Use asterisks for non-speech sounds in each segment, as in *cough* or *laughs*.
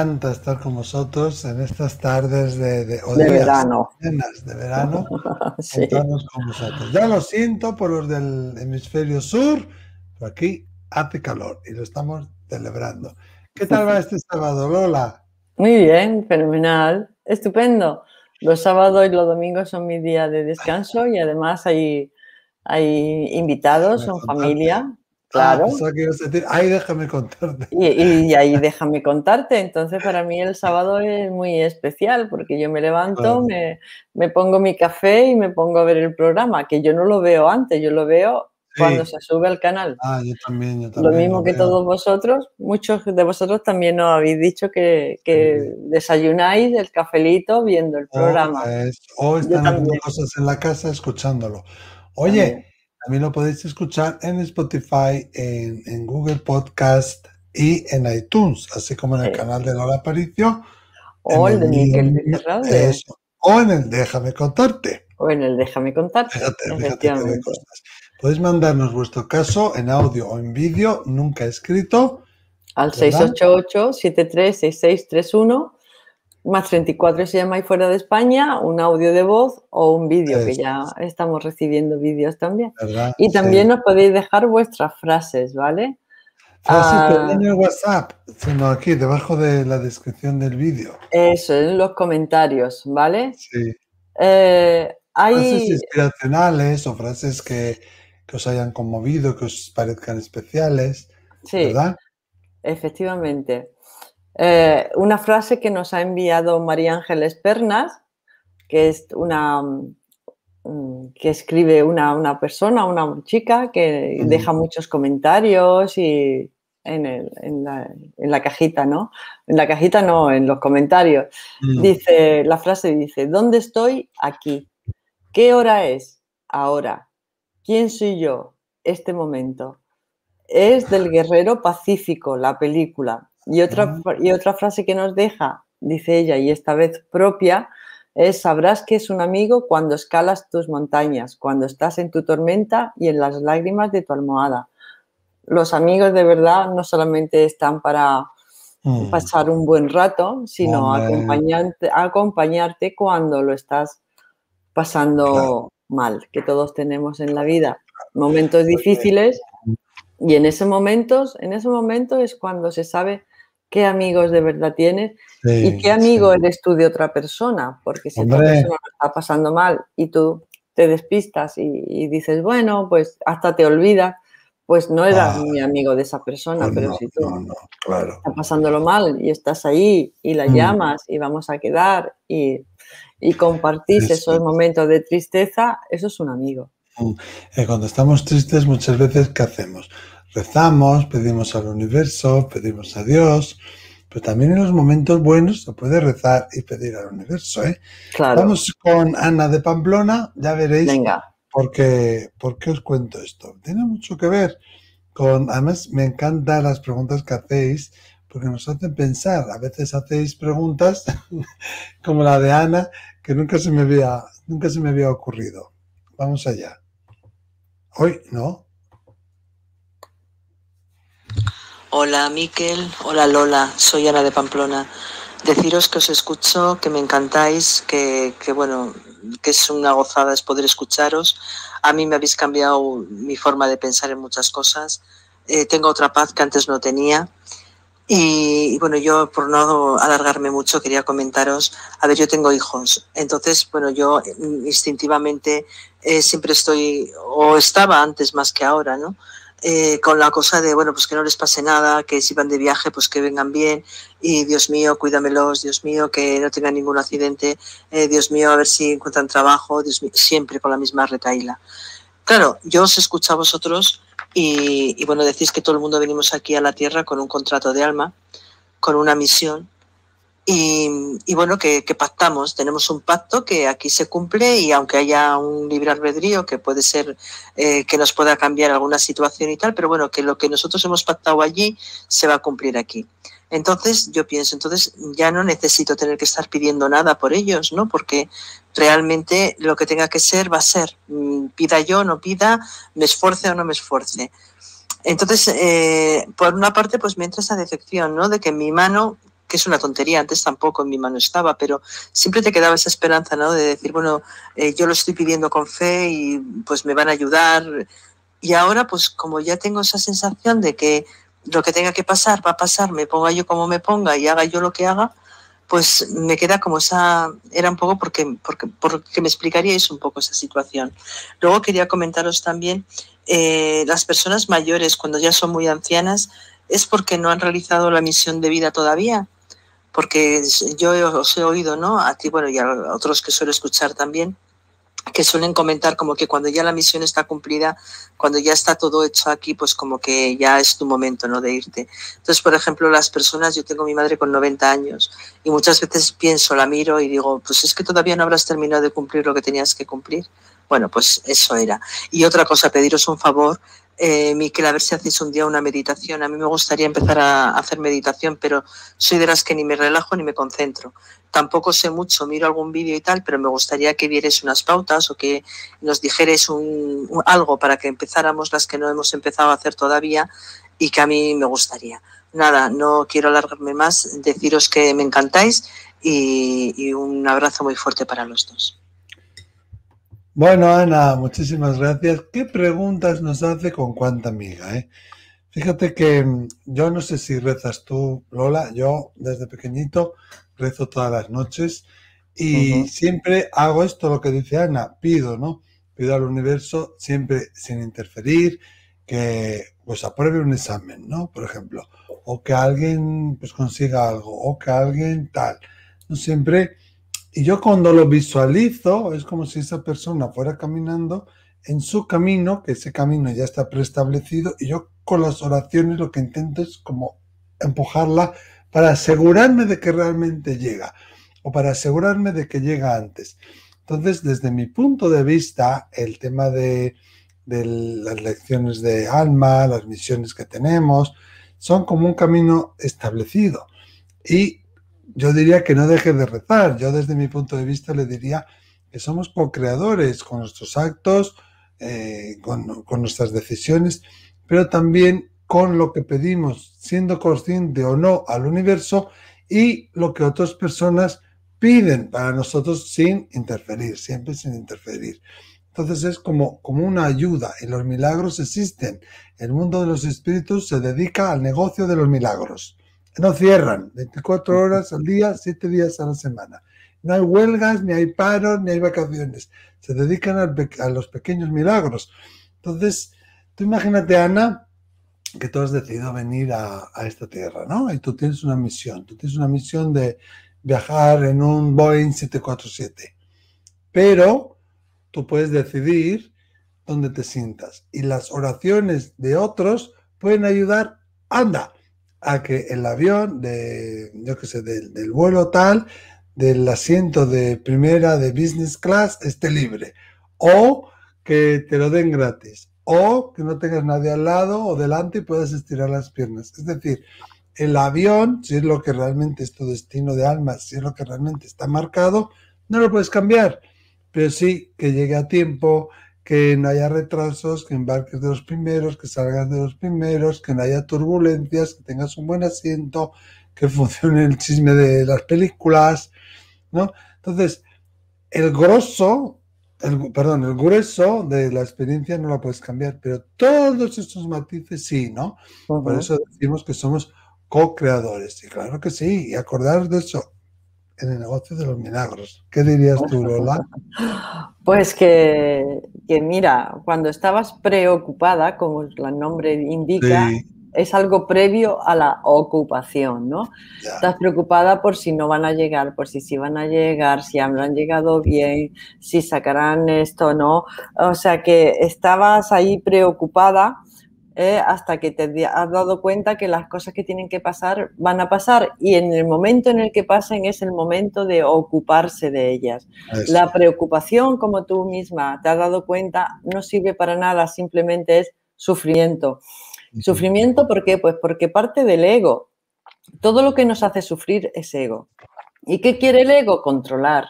encanta estar con vosotros en estas tardes de, verano. de verano. *laughs* Ya lo siento por los del hemisferio sur, pero aquí hace calor y lo estamos celebrando. ¿Qué tal va este sábado, Lola? Muy bien, fenomenal, estupendo. Los sábados y los domingos son mi día de descanso y además hay, hay invitados, son familia. Ah, claro. Ahí déjame contarte. Y, ahí déjame contarte. Entonces, para mí el sábado es muy especial porque yo me levanto, me, pongo mi café y me pongo a ver el programa, que yo no lo veo antes, yo lo veo cuando se sube al canal. Ah, yo también, yo también. Lo mismo que todos vosotros, muchos de vosotros también nos habéis dicho que, desayunáis el cafelito viendo el oh, programa. o están haciendo cosas en la casa escuchándolo. Oye. También lo podéis escuchar en Spotify, en, Google Podcast y en iTunes, así como en el canal de Lola Aparicio. O en el, O en el Déjame Contarte. O en el Déjame Contarte. Fíjate, Podéis mandarnos vuestro caso en audio o en vídeo, nunca escrito. Al 688-736631 más 34 se llama ahí fuera de España, un audio de voz o un vídeo, que ya estamos recibiendo vídeos también. Y también nos podéis dejar vuestras frases, ¿vale? Frases ah, ah. en el WhatsApp, sino aquí, debajo de la descripción del vídeo. Eso, en los comentarios, ¿vale? Sí. Eh, hay... Frases inspiracionales o frases que, que, os hayan conmovido, que os parezcan especiales, sí. Efectivamente. Eh, una frase que nos ha enviado María Ángeles Pernas, que es una mm, mm, que escribe una, persona, una chica que deja muchos comentarios y en, la, cajita, ¿no? En la cajita no, en los comentarios. Mm. Dice, la frase dice, ¿dónde estoy? Aquí. ¿Qué hora es? Ahora. ¿Quién soy yo? Este momento. Es del Guerrero Pacífico, la película. Y otra, ah. y otra frase que nos deja, dice ella, y esta vez propia, es sabrás que es un amigo cuando escalas tus montañas, cuando estás en tu tormenta y en las lágrimas de tu almohada. Los amigos de verdad no solamente están para mm. pasar un buen rato, sino acompañarte, acompañarte, cuando lo estás pasando mal, que todos tenemos en la vida. Momentos difíciles y en esos momentos en ese momento es cuando se sabe qué amigos de verdad tienes y qué amigo eres tú de otra persona, porque si otra persona está pasando mal y tú te despistas y, dices, bueno, pues hasta te olvidas, pues no eras ah. mi amigo de esa persona, pues pero si tú estás pasándolo mal y estás ahí y la mm. llamas y vamos a quedar y, y compartís esos momentos de tristeza, eso es un amigo. Mm. Eh, cuando estamos tristes muchas veces, ¿qué hacemos? Rezamos, pedimos al universo, pedimos a Dios, pero también en los momentos buenos se puede rezar y pedir al universo. ¿eh? Vamos con Ana de Pamplona, ya veréis Venga. Por, qué, os cuento esto. Tiene mucho que ver con, además me encantan las preguntas que hacéis porque nos hacen pensar. A veces hacéis preguntas *laughs* como la de Ana que nunca se me había, nunca se me había ocurrido. Vamos allá. Hoy, ¿no? Hola Miquel, hola Lola, soy Ana de Pamplona. Deciros que os escucho, que me encantáis, que, bueno, que es una gozada poder escucharos. A mí me habéis cambiado mi forma de pensar en muchas cosas. Eh, tengo otra paz que antes no tenía. Y, bueno, yo por no alargarme mucho quería comentaros, a ver, yo tengo hijos, entonces, bueno, yo eh, instintivamente eh, siempre estoy, o estaba antes más que ahora, ¿no? Eh, con la cosa de, bueno, pues que no les pase nada, que si van de viaje, pues que vengan bien, y Dios mío, cuídamelos, Dios mío, que no tengan ningún accidente, eh, Dios mío, a ver si encuentran trabajo, Dios siempre con la misma retaíla. Claro, yo os escucho a vosotros y bueno, decís que todo el mundo venimos aquí a la tierra con un contrato de alma, con una misión, y, bueno, que, pactamos, tenemos un pacto que aquí se cumple y aunque haya un libre albedrío que puede ser eh, que nos pueda cambiar alguna situación y tal, pero bueno, que lo que nosotros hemos pactado allí se va a cumplir aquí. Entonces, yo pienso, entonces ya no necesito tener que estar pidiendo nada por ellos, ¿no? Porque realmente lo que tenga que ser va a ser, mm, pida yo o no pida, me esfuerce o no me esfuerce. Entonces, eh, por una parte, pues me entra esa decepción, ¿no? De que mi mano que es una tontería, antes tampoco en mi mano estaba, pero siempre te quedaba esa esperanza, ¿no? De decir, bueno, eh, yo lo estoy pidiendo con fe y pues me van a ayudar. Y ahora, pues como ya tengo esa sensación de que lo que tenga que pasar va a pasar, me ponga yo como me ponga y haga yo lo que haga, pues me queda como esa, era un poco porque, porque, porque me explicaríais un poco esa situación. Luego quería comentaros también, eh, las personas mayores cuando ya son muy ancianas, es porque no han realizado la misión de vida todavía porque yo os he oído, ¿no? A ti, bueno, y a otros que suelo escuchar también, que suelen comentar como que cuando ya la misión está cumplida, cuando ya está todo hecho aquí, pues como que ya es tu momento, ¿no? De irte. Entonces, por ejemplo, las personas, yo tengo mi madre con 90 años y muchas veces pienso, la miro y digo, pues es que todavía no habrás terminado de cumplir lo que tenías que cumplir. Bueno, pues eso era. Y otra cosa, pediros un favor, eh, Miquel, a ver si hacéis un día una meditación. A mí me gustaría empezar a hacer meditación, pero soy de las que ni me relajo ni me concentro. Tampoco sé mucho, miro algún vídeo y tal, pero me gustaría que vieres unas pautas o que nos dijeres algo para que empezáramos las que no hemos empezado a hacer todavía y que a mí me gustaría. Nada, no quiero alargarme más, deciros que me encantáis y un abrazo muy fuerte para los dos. Bueno, Ana, muchísimas gracias. ¿Qué preguntas nos hace con cuánta amiga? Eh? Fíjate que mm, yo no sé si rezas tú, Lola. Yo desde pequeñito rezo todas las noches y siempre hago esto, lo que dice Ana, pido, ¿no? Pido al universo siempre sin interferir, que pues apruebe un examen, ¿no? Por ejemplo, o que alguien pues consiga algo, o que alguien tal. No siempre y yo cuando lo visualizo, es como si esa persona fuera caminando en su camino, que ese camino ya está preestablecido, y yo con las oraciones lo que intento es como empujarla para asegurarme de que realmente llega, o para asegurarme de que llega antes. Entonces, desde mi punto de vista, el tema de, las lecciones de alma, las misiones que tenemos, son como un camino establecido. Y yo diría que no dejes de rezar. Yo desde mi punto de vista le diría que somos co-creadores con nuestros actos, eh, con, nuestras decisiones, pero también con lo que pedimos, siendo consciente o no al universo y lo que otras personas piden para nosotros sin interferir, siempre sin interferir. Entonces es como, como una ayuda y los milagros existen. El mundo de los espíritus se dedica al negocio de los milagros no cierran 24 horas al día, 7 días a la semana. No hay huelgas, ni hay paros, ni hay vacaciones. Se dedican a los pequeños milagros. Entonces, tú imagínate, Ana, que tú has decidido venir a, a esta tierra, ¿no? Y tú tienes una misión. Tú tienes una misión de viajar en un Boeing 747. Pero tú puedes decidir dónde te sientas. Y las oraciones de otros pueden ayudar. Anda, a que el avión, de, yo qué sé, del, vuelo tal, del asiento de primera de business class esté libre. O que te lo den gratis. O que no tengas nadie al lado o delante y puedas estirar las piernas. Es decir, el avión, si es lo que realmente es tu destino de alma, si es lo que realmente está marcado, no lo puedes cambiar. Pero sí que llegue a tiempo, que no haya retrasos, que embarques de los primeros, que salgas de los primeros, que no haya turbulencias, que tengas un buen asiento, que *laughs* funcione el chisme de las películas, ¿no? Entonces, el grosso, el, perdón, el grueso de la experiencia no la puedes cambiar, pero todos estos matices sí, ¿no? Por eso decimos que somos co-creadores, y claro que sí, y acordar de eso, en el negocio de los milagros. ¿Qué dirías tú, Lola? *laughs* Pues que que mira, cuando estabas preocupada, como el nombre indica, es algo previo a la ocupación, ¿no? Estás preocupada por si no van a llegar, por si sí van a llegar, si han llegado bien, si sacarán esto, ¿no? O sea que estabas ahí preocupada ¿eh? hasta que te has dado cuenta que las cosas que tienen que pasar van a pasar y en el momento en el que pasen es el momento de ocuparse de ellas. La preocupación, como tú misma te has dado cuenta, no sirve para nada, simplemente es sufrimiento. Sufrimiento, ¿por qué? Pues porque parte del ego. Todo lo que nos hace sufrir es ego. ¿Y qué quiere el ego? Controlar.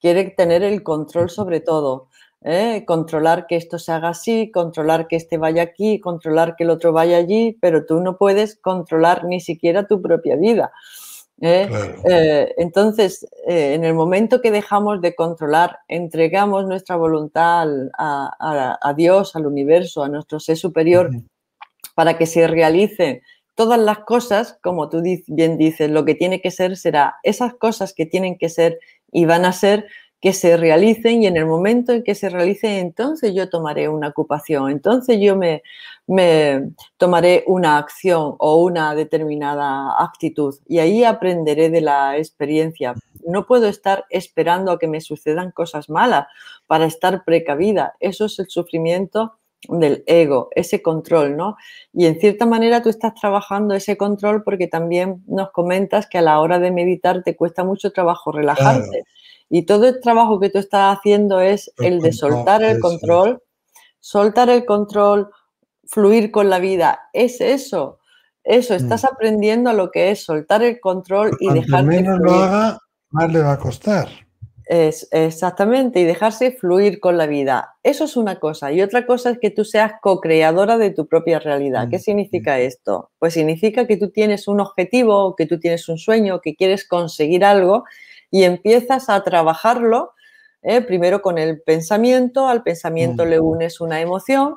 Quiere tener el control sobre todo. ¿eh? controlar que esto se haga así, controlar que este vaya aquí, controlar que el otro vaya allí, pero tú no puedes controlar ni siquiera tu propia vida. ¿eh? Eh, entonces, en el momento que dejamos de controlar, entregamos nuestra voluntad a, Dios, al universo, a nuestro ser superior, para que se realicen todas las cosas, como tú bien dices, lo que tiene que ser será esas cosas que tienen que ser y van a ser que se realicen y en el momento en que se realicen, entonces yo tomaré una ocupación, entonces yo me, tomaré una acción o una determinada actitud y ahí aprenderé de la experiencia. No puedo estar esperando a que me sucedan cosas malas para estar precavida. Eso es el sufrimiento del ego, ese control, ¿no? Y en cierta manera tú estás trabajando ese control porque también nos comentas que a la hora de meditar te cuesta mucho trabajo relajarte. Y todo el trabajo que tú estás haciendo es el de soltar el control, soltar el control, fluir con la vida. Es eso. Eso, mm. estás aprendiendo a lo que es soltar el control y dejar menos lo haga, más le va a costar. Es, exactamente, y dejarse fluir con la vida. Eso es una cosa. Y otra cosa es que tú seas co-creadora de tu propia realidad. Mm, ¿Qué significa mm. esto? Pues significa que tú tienes un objetivo, que tú tienes un sueño, que quieres conseguir algo y empiezas a trabajarlo ¿eh? primero con el pensamiento, al pensamiento mm. le unes una emoción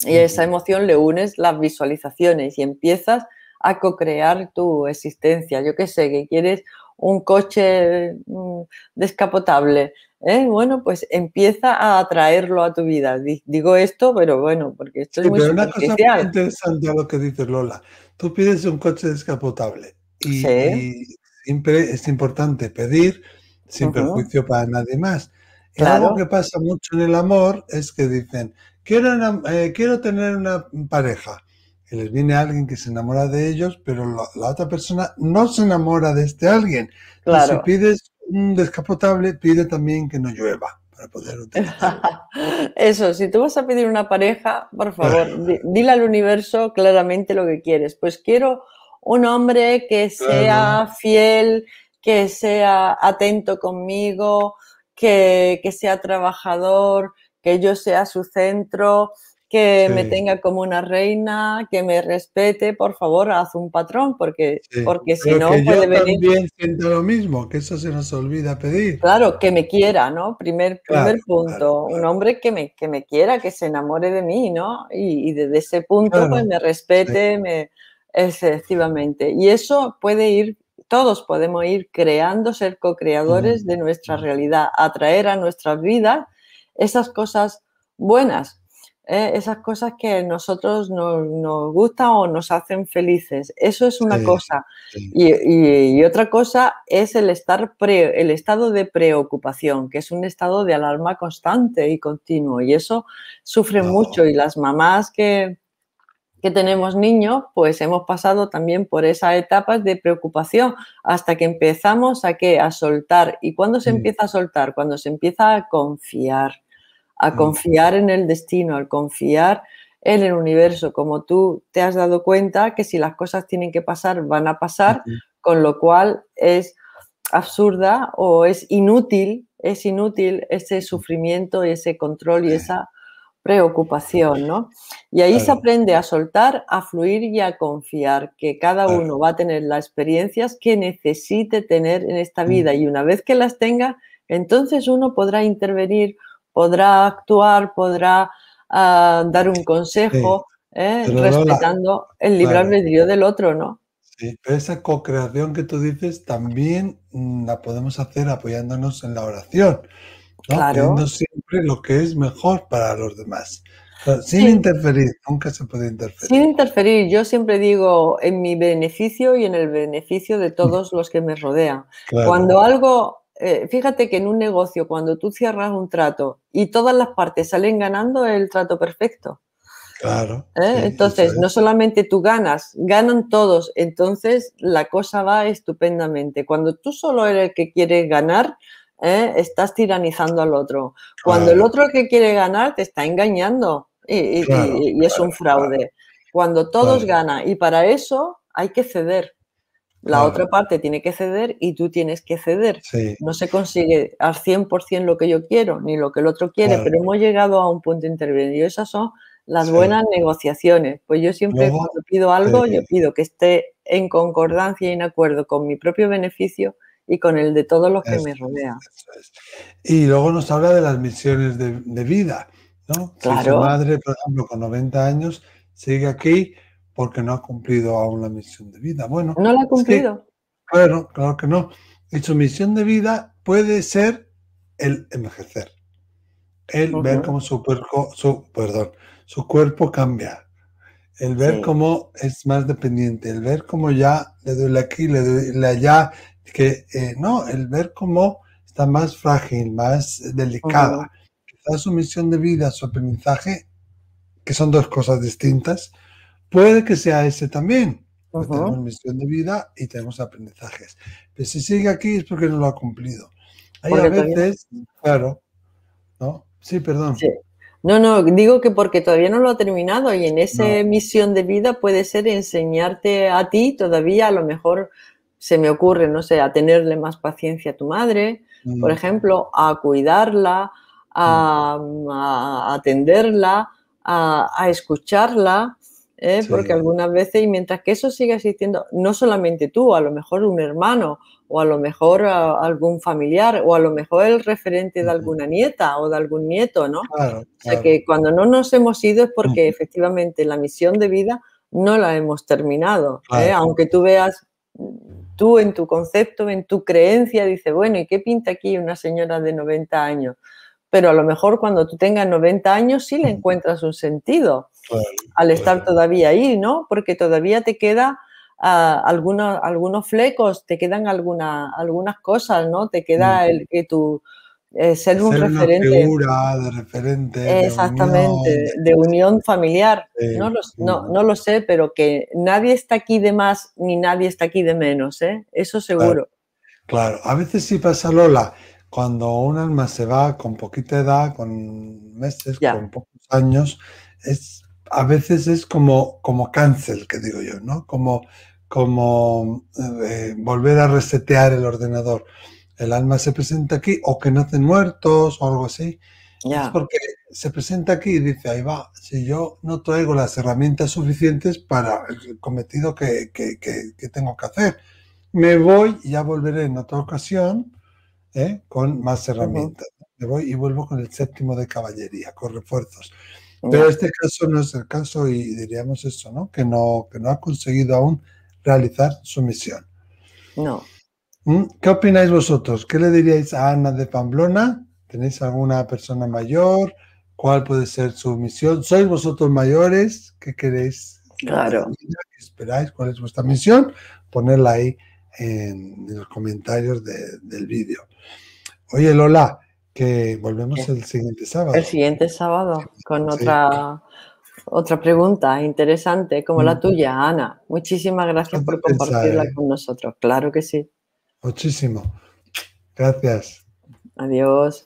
y a esa emoción le unes las visualizaciones y empiezas a co-crear tu existencia. Yo qué sé, que quieres un coche mm, descapotable. ¿eh? Bueno, pues empieza a atraerlo a tu vida. Digo esto, pero bueno, porque esto es muy pero una cosa interesante a lo que dices Lola. Tú pides un coche descapotable y es importante pedir sin perjuicio para nadie más. Y algo que pasa mucho en el amor es que dicen, quiero, eh, quiero tener una pareja. Y les viene alguien que se enamora de ellos, pero la, otra persona no se enamora de este alguien. Claro. si pides un descapotable, pide también que no llueva para poder *laughs* Eso, si tú vas a pedir una pareja, por favor, dile al universo claramente lo que quieres. Pues quiero un hombre que sea fiel, que sea atento conmigo, que, sea trabajador, que yo sea su centro, que me tenga como una reina, que me respete, por favor, haz un patrón, porque, porque si no puede puede yo venir. También siento lo mismo, que eso se nos olvida pedir. Claro, que me quiera, ¿no? Primer, punto. Un hombre que me, que me quiera, que se enamore de mí, ¿no? Y, desde ese punto, pues me respete, me, Efectivamente. Y eso puede ir, todos podemos ir creando, ser co-creadores de nuestra realidad, atraer a nuestras vidas esas cosas buenas, ¿eh? esas cosas que nosotros nos, gustan o nos hacen felices. Eso es una cosa. Y, otra cosa es el, estar pre, el estado de preocupación, que es un estado de alarma constante y continuo. Y eso sufre mucho. Y las mamás que, que tenemos niños, pues hemos pasado también por esas etapas de preocupación hasta que empezamos a, que a soltar. ¿Y cuándo se mm. empieza a soltar? Cuando se empieza a confiar, a mm. confiar en el destino, al confiar en el universo, como tú te has dado cuenta que si las cosas tienen que pasar, van a pasar, con lo cual es absurda o es inútil, es inútil ese sufrimiento y ese control y esa preocupación, ¿no? Y ahí se aprende a soltar, a fluir y a confiar, que cada uno va a tener las experiencias que necesite tener en esta mm. vida y una vez que las tenga, entonces uno podrá intervenir, podrá actuar, podrá ah, dar un consejo, ¿eh? respetando el libre albedrío del otro, ¿no? Sí, pero esa co-creación que tú dices también mm, la podemos hacer apoyándonos en la oración siempre lo que es mejor para los demás. sin interferir, nunca se puede interferir. Sin interferir, yo siempre digo en mi beneficio y en el beneficio de mm. todos los que me rodean. Cuando algo, eh, fíjate que en un negocio, cuando tú cierras un trato y todas las partes salen ganando, es el trato perfecto. Claro. ¿Eh? entonces, no solamente tú ganas, ganan todos. Entonces, la cosa va estupendamente. Cuando tú solo eres el que quieres ganar, ¿eh? estás tiranizando al otro. Cuando el otro que quiere ganar te está engañando y, es un fraude. Cuando todos ganan y para eso hay que ceder. La otra parte tiene que ceder y tú tienes que ceder. No se consigue al 100% lo que yo quiero ni lo que el otro quiere, pero hemos llegado a un punto intermedio. Esas son las buenas negociaciones. Pues yo siempre cuando pido algo, yo pido que esté en concordancia y en acuerdo con mi propio beneficio y con el de todos los que me rodean. Y luego nos habla de las misiones de, vida, ¿no? su madre, por ejemplo, con 90 años, sigue aquí porque no ha cumplido aún la misión de vida. Bueno, no la ha cumplido. Bueno, claro, que no. Y su misión de vida puede ser el envejecer, el ver cómo su, cuerpo, su, perdón, su cuerpo cambia, el ver cómo es más dependiente, el ver cómo ya le duele aquí, le duele allá, que, eh, no, el ver cómo está más frágil, más delicada, su misión de vida, su aprendizaje, que son dos cosas distintas, puede que sea ese también. Pues tenemos misión de vida y tenemos aprendizajes. Pero si sigue aquí es porque no lo ha cumplido. Hay a veces, claro, ¿no? Sí, perdón. No, no, digo que porque todavía no lo ha terminado y en esa misión de vida puede ser enseñarte a ti todavía a lo mejor se me ocurre, no sé, a tenerle más paciencia a tu madre, mm. por ejemplo, a cuidarla, a, mm. atenderla, a, escucharla, ¿eh? porque algunas veces, y mientras que eso siga existiendo, no solamente tú, a lo mejor un hermano, o a lo mejor algún familiar, o a lo mejor el referente de alguna nieta o de algún nieto, ¿no? O sea que cuando no nos hemos ido es porque mm. efectivamente la misión de vida no la hemos terminado. ¿eh? Aunque tú veas tú en tu concepto, en tu creencia, dices, bueno, ¿y qué pinta aquí una señora de 90 años? Pero a lo mejor cuando tú tengas 90 años sí le encuentras un sentido al estar todavía ahí, ¿no? Porque todavía te queda ah, algunos, flecos, te quedan alguna, algunas cosas, ¿no? Te queda el que tú eh, ser, un referente. figura de referente. Exactamente, de unión, familiar. no, lo, sé, pero que nadie está aquí de más ni nadie está aquí de menos, ¿eh? eso seguro. Claro, a veces sí pasa Lola, cuando un alma se va con poquita edad, con meses, con pocos años, es, a veces es como, como cancel, que digo yo, ¿no? Como, como eh, volver a resetear el ordenador el alma se presenta aquí, o que nacen muertos, o algo así. Es porque se presenta aquí y dice, ahí va, si yo no traigo las herramientas suficientes para el cometido que, que, que, tengo que hacer, me voy y ya volveré en otra ocasión ¿eh? con más herramientas. Me voy y vuelvo con el séptimo de caballería, con refuerzos. Pero este caso no es el caso y diríamos eso, ¿no? Que no, que no ha conseguido aún realizar su misión. No. Mm, ¿Qué opináis vosotros? ¿Qué le diríais a Ana de Pamplona? ¿Tenéis alguna persona mayor? ¿Cuál puede ser su misión? ¿Sois vosotros mayores? ¿Qué queréis? Claro. ¿Qué esperáis? ¿Cuál es vuestra misión? Ponerla ahí en, los comentarios del vídeo. Oye, Lola, que volvemos el siguiente sábado. El siguiente sábado, con otra, otra pregunta interesante como la mm. tuya, Ana. Muchísimas gracias por compartirla ¿eh? con nosotros. Claro que sí muchísimo. Gracias. Adiós.